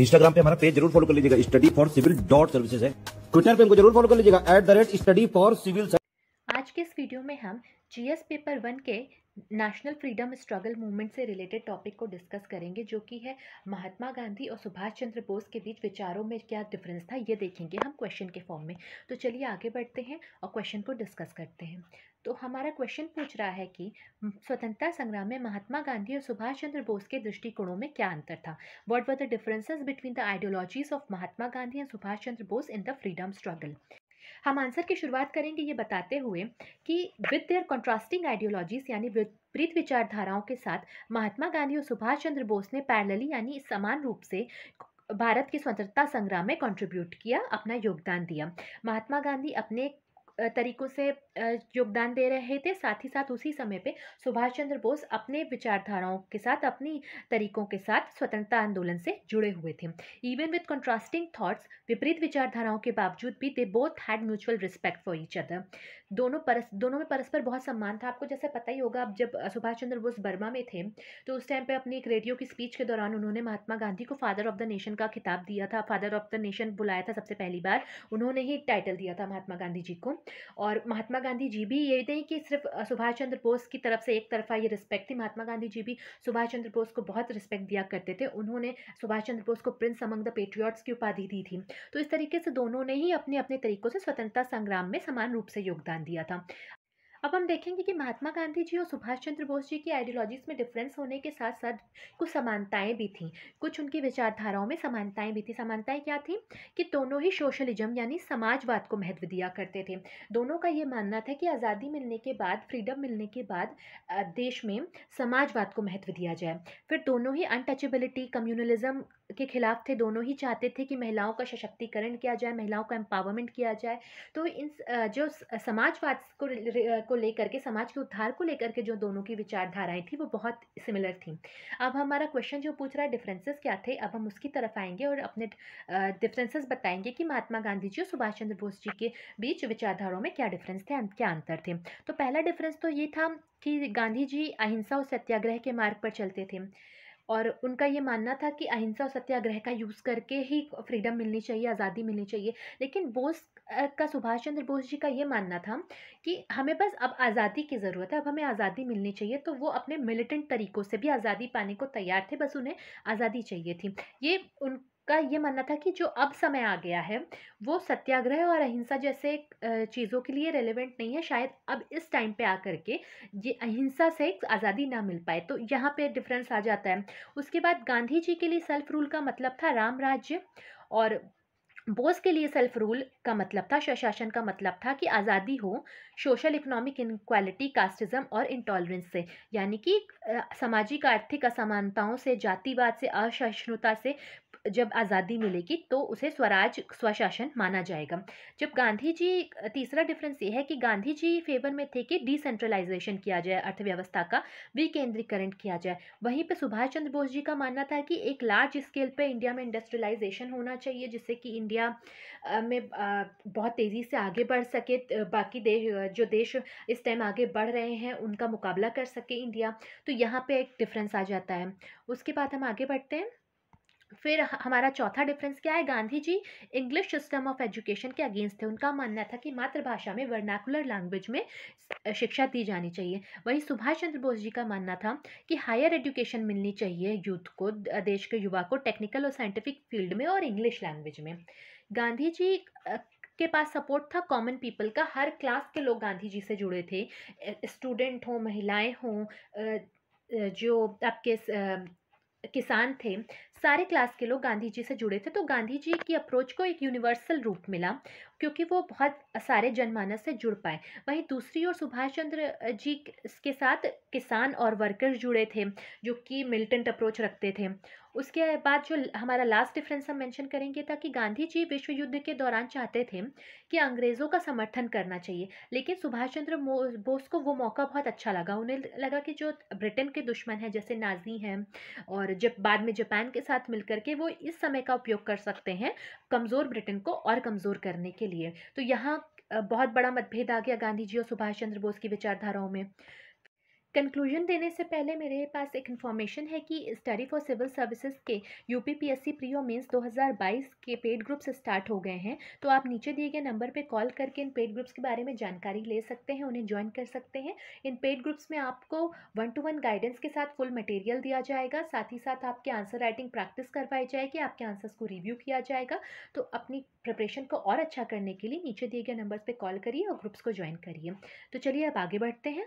Instagram पे हमारा page जरूर फॉलो कर लीजिएगा study for civil dot service है ट्विटर पे हमको जरूर फॉलो कर लीजिएगा at the rate study for civil आज के इस वीडियो में हम जीएस पेपर वन के नेशनल फ्रीडम स्ट्रगल मूवमेंट से रिलेटेड टॉपिक को डिस्कस करेंगे जो कि है महात्मा गांधी और सुभाष चंद्र बोस के बीच विचारों में क्या डिफरेंस था ये देखेंगे हम क्वेश्चन के फॉर्म में तो चलिए आगे बढ़ते हैं और क्वेश्चन को डिस्कस करते हैं तो हमारा क्वेश्चन पूछ रहा है कि स्वतंत्रता संग्राम में महात्मा गांधी और सुभाष चंद्र बोस के दृष्टिकोणों में क्या अंतर था what were the differences between the ideologies of Mahatma Gandhi and Subhash Chandra Bose in the freedom struggle हम आंसर की शुरुआत करेंगे ये बताते हुए कि विद देयर कॉन्ट्रास्टिंग आइडियोलॉजीज यानी विपरीत विचारधाराओं के साथ महात्मा गांधी और सुभाष चंद्र बोस ने पैरलली यानी समान रूप से भारत के स्वतंत्रता संग्राम में कंट्रीब्यूट किया अपना योगदान दिया महात्मा गांधी अपने तरीक़ों से योगदान दे रहे थे साथ ही साथ उसी समय पे सुभाष चंद्र बोस अपने विचारधाराओं के साथ अपनी तरीक़ों के साथ स्वतंत्रता आंदोलन से जुड़े हुए थे इवन विद कंट्रास्टिंग थॉट्स विपरीत विचारधाराओं के बावजूद भी they both had mutual respect for each other दोनों परस दोनों में परस्पर बहुत सम्मान था आपको जैसे पता ही होगा अब जब सुभाष चंद्र बोस बर्मा में थे तो उस टाइम पर अपनी एक रेडियो की स्पीच के दौरान उन्होंने महात्मा गांधी को फादर ऑफ द नेशन का खिताब दिया था फादर ऑफ द नेशन बुलाया था सबसे पहली बार उन्होंने ही टाइटल दिया था महात्मा गांधी जी को और महात्मा गांधी जी भी ये नहीं कि सिर्फ सुभाष चंद्र बोस की तरफ से एक तरफा ये रिस्पेक्ट थी महात्मा गांधी जी भी सुभाष चंद्र बोस को बहुत रिस्पेक्ट दिया करते थे उन्होंने सुभाष चंद्र बोस को प्रिंस अमंग द पेट्रियॉट्स की उपाधि दी थी तो इस तरीके से दोनों ने ही अपने अपने तरीक़ों से स्वतंत्रता संग्राम में समान रूप से योगदान दिया था अब हम देखेंगे कि महात्मा गांधी जी और सुभाष चंद्र बोस जी की आइडियोलॉजीज में डिफरेंस होने के साथ साथ कुछ समानताएं भी थीं कुछ उनकी विचारधाराओं में समानताएं भी थी समानताएं क्या थी कि दोनों ही सोशलिज्म यानी समाजवाद को महत्व दिया करते थे दोनों का ये मानना था कि आज़ादी मिलने के बाद फ्रीडम मिलने के बाद देश में समाजवाद को महत्व दिया जाए फिर दोनों ही अनटचेबिलिटी कम्युनलिज्म के खिलाफ थे दोनों ही चाहते थे कि महिलाओं का सशक्तिकरण किया जाए महिलाओं का एम्पावरमेंट किया जाए तो इन जो समाजवाद को को लेकर के समाज के उद्धार को लेकर के जो दोनों की विचारधाराएं थी वो बहुत सिमिलर थी अब हमारा क्वेश्चन जो पूछ रहा है डिफरेंसेस क्या थे अब हम उसकी तरफ आएंगे और अपने डिफरेंसेस बताएंगे कि महात्मा गांधी जी और सुभाष चंद्र बोस जी के बीच विचारधाराओं में क्या डिफरेंस थे क्या अंतर थे तो पहला डिफरेंस तो ये था कि गांधी जी अहिंसा और सत्याग्रह के मार्ग पर चलते थे और उनका ये मानना था कि अहिंसा और सत्याग्रह का यूज़ करके ही फ्रीडम मिलनी चाहिए आज़ादी मिलनी चाहिए लेकिन बोस का सुभाष चंद्र बोस जी का ये मानना था कि हमें बस अब आज़ादी की ज़रूरत है अब हमें आज़ादी मिलनी चाहिए तो वो अपने मिलिटेंट तरीक़ों से भी आज़ादी पाने को तैयार थे बस उन्हें आज़ादी चाहिए थी ये उन का ये मानना था कि जो अब समय आ गया है वो सत्याग्रह और अहिंसा जैसे चीज़ों के लिए रेलेवेंट नहीं है शायद अब इस टाइम पे आ करके ये अहिंसा से आज़ादी ना मिल पाए तो यहाँ पे डिफरेंस आ जाता है उसके बाद गांधी जी के लिए सेल्फ रूल का मतलब था राम राज्य और बोस के लिए सेल्फ रूल का मतलब था स्वशासन का मतलब था कि आज़ादी हो सोशल इकोनॉमिक इनक्वालिटी कास्टिज्म और इंटॉलरेंस से यानी कि सामाजिक आर्थिक असमानताओं से जातिवाद से असहिष्णुता से जब आज़ादी मिलेगी तो उसे स्वराज स्वशासन माना जाएगा जब गांधी जी तीसरा डिफरेंस ये है कि गांधी जी फेवर में थे कि डिसेंट्रलाइजेशन किया जाए अर्थव्यवस्था का विकेंद्रीकरण किया जाए वहीं पर सुभाष चंद्र बोस जी का मानना था कि एक लार्ज स्केल पर इंडिया में इंडस्ट्रियलाइजेशन होना चाहिए जिससे कि इंडिया इंडिया में बहुत तेज़ी से आगे बढ़ सके बाकी देश जो देश इस टाइम आगे बढ़ रहे हैं उनका मुकाबला कर सके इंडिया तो यहाँ पे एक डिफरेंस आ जाता है उसके बाद हम आगे बढ़ते हैं फिर हमारा चौथा डिफरेंस क्या है Gandhi ji English system of education के अगेंस्ट थे उनका मानना था कि मातृभाषा में वर्नाकुलर लैंग्वेज में शिक्षा दी जानी चाहिए वहीं सुभाष चंद्र बोस जी का मानना था कि हायर एजुकेशन मिलनी चाहिए यूथ को देश के युवा को टेक्निकल और साइंटिफिक फील्ड में और इंग्लिश लैंग्वेज में गांधी जी के पास सपोर्ट था कॉमन पीपल का हर क्लास के लोग गांधी जी से जुड़े थे स्टूडेंट हों महिलाएँ हों जो आपके किसान थे सारे क्लास के लोग गांधी जी से जुड़े थे तो गांधी जी की अप्रोच को एक यूनिवर्सल रूप मिला क्योंकि वो बहुत सारे जनमानस से जुड़ पाए वहीं दूसरी ओर सुभाष चंद्र जी के साथ किसान और वर्कर्स जुड़े थे जो कि मिलिटेंट अप्रोच रखते थे उसके बाद जो हमारा लास्ट डिफरेंस हम मेंशन करेंगे था कि गांधी जी विश्व युद्ध के दौरान चाहते थे कि अंग्रेज़ों का समर्थन करना चाहिए लेकिन सुभाष चंद्र बोस को वो मौका बहुत अच्छा लगा उन्हें लगा कि जो ब्रिटेन के दुश्मन हैं जैसे नाजी हैं और जब बाद में जापान के साथ साथ मिलकर के वो इस समय का उपयोग कर सकते हैं कमज़ोर ब्रिटेन को और कमज़ोर करने के लिए तो यहाँ बहुत बड़ा मतभेद आ गया गांधी जी और सुभाष चंद्र बोस की विचारधाराओं में कंक्लूजन देने से पहले मेरे पास एक इन्फॉर्मेशन है कि स्टडी फॉर सिविल सर्विसेज के यू पी पी एस प्रियो प्री दो हज़ार बाईस के पेड ग्रुप्स स्टार्ट हो गए हैं तो आप नीचे दिए गए नंबर पर कॉल करके इन पेड ग्रुप्स के बारे में जानकारी ले सकते हैं उन्हें ज्वाइन कर सकते हैं इन पेड ग्रुप्स में आपको वन टू वन गाइडेंस के साथ फुल मटेरियल दिया जाएगा साथ ही साथ आपके आंसर राइटिंग प्रैक्टिस करवाई जाएगी आपके आंसर्स को रिव्यू किया जाएगा तो अपनी प्रिपरेशन को और अच्छा करने के लिए नीचे दिए गए नंबर पर कॉल करिए और ग्रुप्स को ज्वाइन करिए तो चलिए अब आगे बढ़ते हैं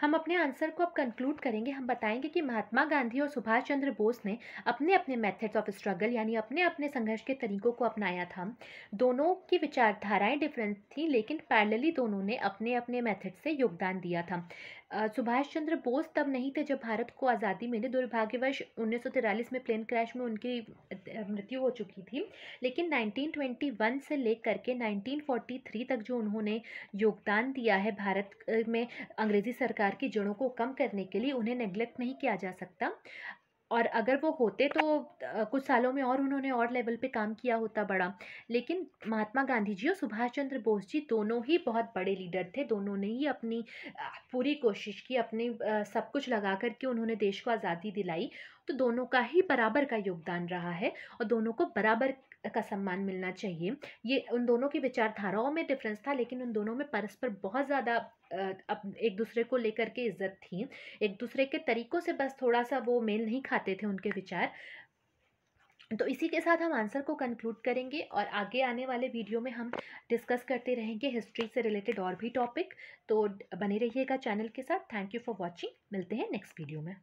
हम अपने आंसर को अब कंक्लूड करेंगे हम बताएंगे कि महात्मा गांधी और सुभाष चंद्र बोस ने अपने अपने मेथड्स ऑफ स्ट्रगल यानी अपने अपने संघर्ष के तरीकों को अपनाया था दोनों की विचारधाराएं डिफरेंट थी लेकिन पैरेलली दोनों ने अपने अपने मेथड से योगदान दिया था सुभाष चंद्र बोस तब नहीं थे जब भारत को आज़ादी मिली दुर्भाग्यवश उन्नीस में प्लेन क्रैश में उनकी मृत्यु हो चुकी थी लेकिन 1921 से लेकर के 1943 तक जो उन्होंने योगदान दिया है भारत में अंग्रेज़ी सरकार प्रकार की जड़ों को कम करने के लिए उन्हें नेग्लेक्ट नहीं किया जा सकता और अगर वो होते तो कुछ सालों में और उन्होंने और लेवल पे काम किया होता बड़ा लेकिन महात्मा गांधी जी और सुभाष चंद्र बोस जी दोनों ही बहुत बड़े लीडर थे दोनों ने ही अपनी पूरी कोशिश की अपने सब कुछ लगा करके उन्होंने देश को आज़ादी दिलाई तो दोनों का ही बराबर का योगदान रहा है और दोनों को बराबर का सम्मान मिलना चाहिए ये उन दोनों की विचारधाराओं में डिफरेंस था लेकिन उन दोनों में परस्पर बहुत ज़्यादा अब एक दूसरे को लेकर के इज्जत थी एक दूसरे के तरीक़ों से बस थोड़ा सा वो मेल नहीं खाते थे उनके विचार तो इसी के साथ हम आंसर को कंक्लूड करेंगे और आगे आने वाले वीडियो में हम डिस्कस करते रहेंगे हिस्ट्री से रिलेटेड और भी टॉपिक तो बने रहिएगा चैनल के साथ थैंक यू फॉर वॉचिंग मिलते हैं नेक्स्ट वीडियो में